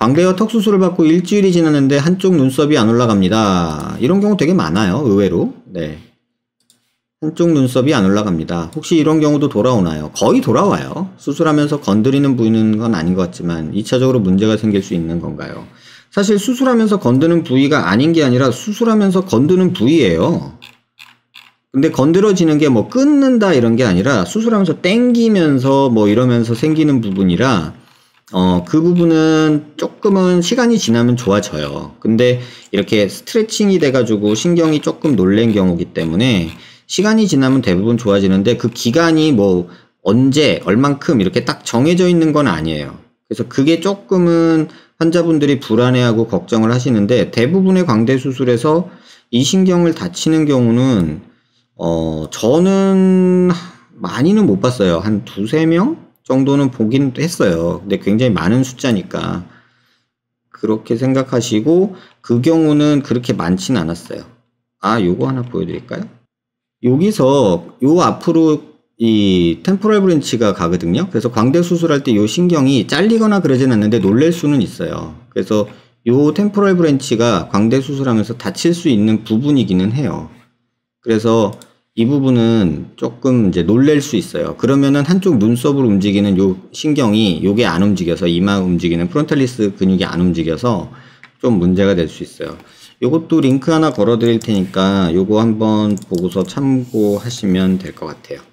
광대뼈 턱 수술을 받고 일주일이 지났는데 한쪽 눈썹이 안 올라갑니다. 이런 경우 되게 많아요. 의외로. 네. 한쪽 눈썹이 안 올라갑니다. 혹시 이런 경우도 돌아오나요? 거의 돌아와요. 수술하면서 건드리는 부위는 건 아닌 것 같지만 2차적으로 문제가 생길 수 있는 건가요? 사실 수술하면서 건드는 부위가 아닌 게 아니라 수술하면서 건드는 부위예요. 근데 건드려지는 게 뭐 끊는다 이런 게 아니라 수술하면서 땡기면서 뭐 이러면서 생기는 부분이라 어, 그 부분은 조금은 시간이 지나면 좋아져요. 근데 이렇게 스트레칭이 돼가지고 신경이 조금 놀란 경우기 때문에 시간이 지나면 대부분 좋아지는데 그 기간이 뭐 언제, 얼만큼 이렇게 딱 정해져 있는 건 아니에요. 그래서 그게 조금은 환자분들이 불안해하고 걱정을 하시는데 대부분의 광대 수술에서 이 신경을 다치는 경우는 어, 저는 많이는 못 봤어요. 한 두세 명? 정도는 보긴 했어요. 근데 굉장히 많은 숫자니까 그렇게 생각하시고 그 경우는 그렇게 많진 않았어요. 아, 요거 하나 보여드릴까요? 여기서 요 앞으로 이 템포럴 브랜치가 가거든요. 그래서 광대 수술할 때 요 신경이 잘리거나 그러진 않는데 놀랄 수는 있어요. 그래서 요 템포럴 브랜치가 광대 수술하면서 다칠 수 있는 부분이기는 해요. 그래서 이 부분은 조금 이제 놀랠수 있어요. 그러면은 한쪽 눈썹을 움직이는 요 신경이 요게 안 움직여서 이마 움직이는 프론탈리스 근육이 안 움직여서 좀 문제가 될 수 있어요. 요것도 링크 하나 걸어 드릴 테니까 요거 한번 보고서 참고하시면 될 것 같아요.